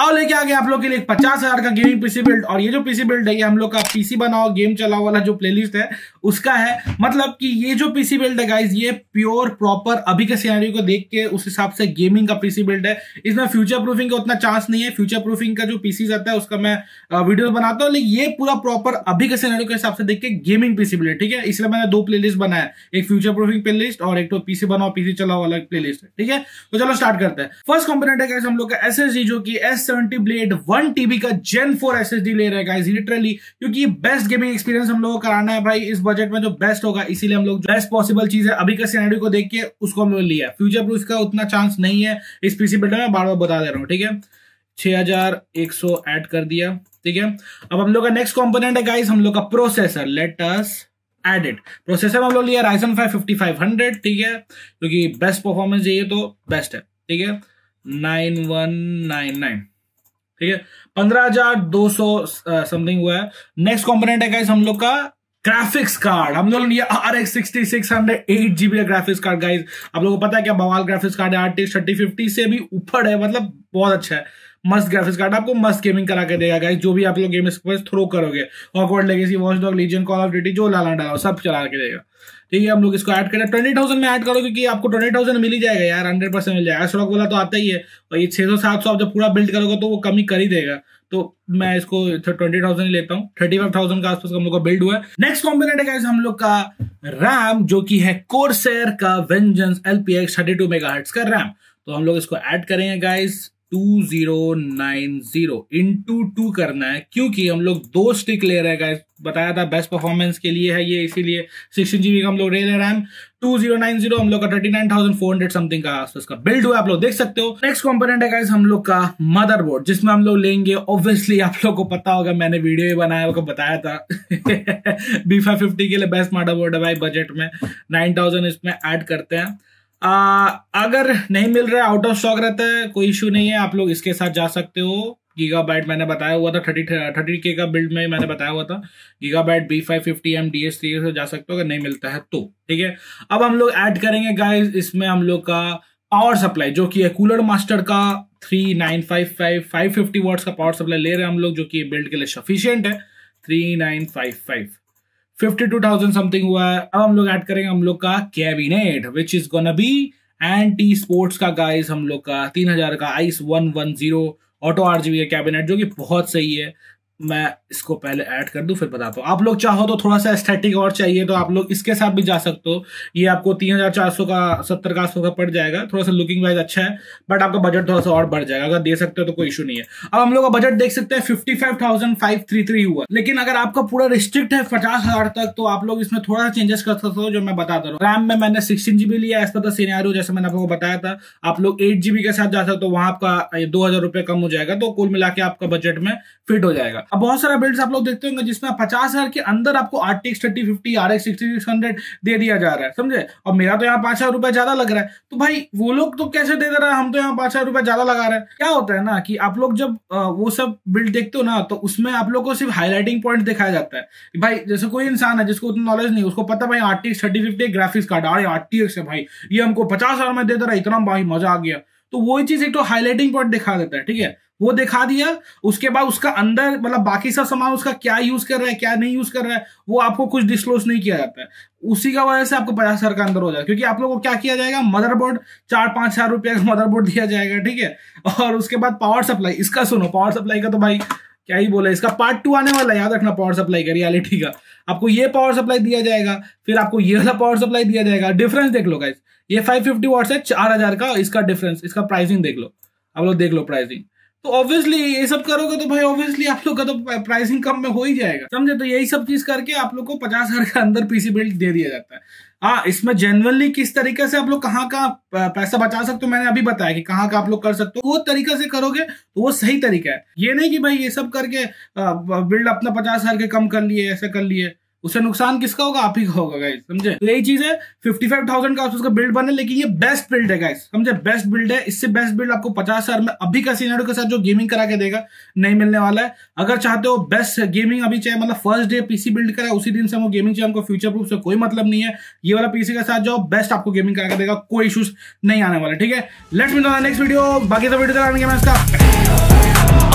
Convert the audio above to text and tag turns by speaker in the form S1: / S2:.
S1: आओ लेके आ गए आप लोग के लिए पचास हजार का गेमिंग पीसी बिल्ड और ये जो पीसी बिल्ड है ये हम लोग का पीसी बनाओ गेम चलाओ वाला जो प्लेलिस्ट है उसका है मतलब कि ये जो पीसी बिल्ड है गाइज ये प्योर प्रॉपर अभी के सिनेरियो को देख के उस हिसाब से गेमिंग का पीसी बिल्ड है इसमें फ्यूचर प्रूफिंग का उतना चांस नहीं है फ्यूचर प्रूफिंग का जो पीसी आता है उसका मैं वीडियो बनाता हूँ लेकिन ये पूरा प्रॉपर अभी के सिनेरियो के हिसाब से देख के गेमिंग पीसी बिल्ड ठीक है इसलिए मैंने दो प्ले बनाया एक फ्यूचर प्रूफिंग प्ले और एक तो पीसी बनाओ पीसी चलाओ वाला प्ले है ठीक है तो चलो स्टार्ट करते हैं फर्स्ट कॉम्पोनेट है हम लोग का एस जो की S seventy blade one TB का gen four S S D ले रहे गाइज लिटरली क्योंकि बेस्ट गेमिंग एक्सपीरियंस हम लोग को कराना है भाई इस बजट में जो बेस्ट होगा इसीलिए हम लोग बेस्ट पॉसिबल चीज है अभी का सीनारी को देख के उसको हम लोग लिया फ्यूचर प्रूफ का उतना चांस नहीं है इस पीसी बिल्डर में बार बार बता दे रहा हूँ ठीक है छह हजार एक सौ एड कर दिया ठीक है अब हम लोग का नेक्स्ट कॉम्पोनेंट है गाइज हम लोग का प्रोसेसर लेटस एडेड प्रोसेसर हम लोग लिया Ryzen five fifty five hundred ठीक है क्योंकि बेस्ट परफॉर्मेंस ये तो बेस्ट है ठीक है नाइन वन नाइन नाइन ठीक है पंद्रह हजार दो सौ समथिंग हुआ है नेक्स्ट कॉम्पोनेंट है गाइस हम लोग का ग्राफिक्स कार्ड हम लोग ये R X sixty six hundred eight GB का ग्राफिक्स कार्ड गाइज आप लोगों को पता है क्या बवाल ग्राफिक्स कार्ड है आर टी थर्टी फिफ्टी से भी ऊपर है मतलब बहुत अच्छा है मस्त ग्राफिक्स कार्ड आपको मस्त गेमिंग करा के देगा गाइस जो भी आप लोग गेम पर थ्रो करोगे Hogwarts Legacy Watch Dog Legion Call of Duty जो लाला डालो सब चला के देगा ठीक है हम लोग इसको ऐड करें ट्वेंटी थाउजेंड में ऐड करो क्योंकि आपको ट्वेंटी थाउजेंड मिल ही जाएगा यार हंड्रेड परसेंट मिल जाएगा स्टॉक वाला तो आता ही है और ये छह सौ सात सौ आप जब पूरा बिल्ड करोगे तो वो कमी कर ही देगा तो मैं इसको ट्वेंटी थाउजेंड लेता हूँ थर्टी फाइव थाउजेंड का आसपास हम लोग का बिल्ड हुआ है नेक्स्ट कॉम्पोनेंट है हम लोग का रैम जो कि है कोरसेयर का Vengeance L P X thirty two mega का रैम तो हम लोग इसको ऐड करेंगे guys two zero nine zero into two करना है क्योंकि हम लोग दो स्टिक ले रहे हैं बताया था बेस्ट परफॉर्मेंस के लिए है ये इसीलिए सिक्सटीन जीबी का हम लोग ले रहे RAM two zero nine zero हम लोग का thirty nine thousand four hundred something का आसपास का बिल्ड हुआ आप लोग देख सकते हो नेक्स्ट कंपोनेंट है गाइज हम लोग का मदरबोर्ड जिसमें हम लोग लेंगे ऑब्वियसली आप लोग को पता होगा मैंने वीडियो भी बनाया होगा बताया था बी फाइव फिफ्टी के लिए बेस्ट मदरबोर्ड है भाई बजट में नाइन थाउजेंड इसमें ऐड करते हैं आ, अगर नहीं मिल रहा है आउट ऑफ स्टॉक रहता है कोई इश्यू नहीं है आप लोग इसके साथ जा सकते हो गीगाबाइट मैंने बताया हुआ था थर्टी थर्टी के का बिल्ड में मैंने बताया हुआ था Gigabyte B five fifty M D S three से जा सकते हो अगर नहीं मिलता है तो ठीक है अब हम लोग ऐड करेंगे गाइस इसमें हम लोग का पावर सप्लाई जो कि है कूलर मास्टर का three nine five five five fifty watts का पावर सप्लाई ले रहे हैं हम लोग जो कि बिल्ड के लिए सफिशियंट है three nine five five fifty two thousand something हुआ है अब हम लोग ऐड करेंगे हम लोग का cabinet which is gonna be Ant Esports का गाइस हम लोग का तीन हजार का ICE one one zero auto RGB का कैबिनेट जो कि बहुत सही है मैं इसको पहले ऐड कर दूं फिर बताता हूँ आप लोग चाहो तो थोड़ा सा एस्थेटिक और चाहिए तो आप लोग इसके साथ भी जा सकते हो ये आपको तीन हजार चार सौ का सत्तर का सौ का पड़ जाएगा थोड़ा सा लुकिंग वाइज अच्छा है बट आपका बजट थोड़ा सा और बढ़ जाएगा अगर दे सकते हो तो कोई इशू नहीं है अब हम लोग का बजट देख सकते हैं fifty five thousand five three three हुआ लेकिन अगर आपका पूरा रिस्ट्रिक्ट है पचास हजार तक तो आप लोग इसमें थोड़ा सा चेंजेस कर सकते हो जो मैं बताता रहा रैम में मैंने सिक्सटीन जीबी लिया एज पर सीनियर जैसे मैंने आपको बताया था आप लोग एट जीबी के साथ जा सकते हो वहां आपका दो हजार रुपये कम हो जाएगा तो कुल मिला के आपका बजट में फिट हो जाएगा अब बहुत सारे बिल्ड्स आप लोग देखते होंगे जिसमें पचास हजार के अंदर आपको R X thirty fifty R X sixty six hundred दे दिया जा रहा है समझे और मेरा तो यहाँ पांच हजार रुपया ज्यादा लग रहा है तो भाई वो लोग तो कैसे दे दे रहा है हम तो यहाँ पांच हजार रुपया ज्यादा लगा रहे हैं क्या होता है ना कि आप लोग जब वो सब बिल्ड देखते हो ना तो उसमें आप लोग को सिर्फ हाईलाइटिंग पॉइंट दिखाया जाता है भाई जैसे कोई इंसान है जिसको उतना नॉलेज नहीं उसको पता भाई R X thirty fifty graphics card अरे आर टी एक्स है भाई ये हमको पचास हजार में दे दे रहा है इतना भाई मजा आ गया तो वही चीज एक तो हाईलाइटिंग पॉइंट दिखा देता है ठीक है वो दिखा दिया उसके बाद उसका अंदर मतलब बाकी सब सामान उसका क्या यूज कर रहा है क्या नहीं यूज कर रहा है वो आपको कुछ डिस्क्लोज नहीं किया जाता है उसी का वजह से आपको पचास हजार का अंदर हो जाएगा क्योंकि आप लोगों को क्या किया जाएगा मदरबोर्ड चार पांच हजार रुपया का मदरबोर्ड दिया जाएगा ठीक है और उसके बाद पावर सप्लाई इसका सुनो पावर सप्लाई का तो भाई क्या ही बोला इसका पार्ट टू आने वाला है याद रखना पावर सप्लाई का रियलिटी का आपको ये पावर सप्लाई दिया जाएगा फिर आपको ये वाला पावर सप्लाई दिया जाएगा डिफरेंस देख लो गाइस ये 550 फिफ्टी है चार हजार का इसका डिफरेंस इसका प्राइसिंग देख लो आप लोग देख लो प्राइसिंग तो ऑब्वियसली ये सब करोगे तो भाई ऑब्वियसली आप लोग का तो प्राइसिंग कम में हो ही जाएगा समझे तो यही सब चीज करके आप लोग को पचास हजार के अंदर पीसी बिल्ड दे दिया जाता है हाँ इसमें जनरली किस तरीके से आप लोग कहाँ कहाँ पैसा बचा सकते हो मैंने अभी बताया कि कहाँ का आप लोग कर सकते हो वो तरीका से करोगे तो वो सही तरीका है ये नहीं कि भाई ये सब करके बिल्ड अपना पचास हजार के कम कर लिए ऐसा कर लिए उससे नुकसान किसका होगा आप ही का होगा गाइस समझे तो यही चीज है फिफ्टी फाइव थाउजेंड का उसका बिल्ड बने लेकिन ये बेस्ट बिल्ड है गाइस समझे बेस्ट बिल्ड है इससे बेस्ट बिल्ड आपको पचास हजार में अभी का सीनियर के साथ जो गेमिंग करा के देगा नहीं मिलने वाला है अगर चाहते हो बेस्ट गेमिंग अभी चाहे मतलब फर्स्ट डे पीसी बिल्ड करा उसी दिन से हम गेमिंग चाहिए हमको फ्यूचर प्रूफ से कोई मतलब नहीं है ये वाला पीसी के साथ जाओ बेस्ट आपको गेमिंग करा के देगा कोई इशूज नहीं आने वाला ठीक है लेट मी नेक्स्ट वीडियो बाकी तो वीडियो कराने के मैं इसका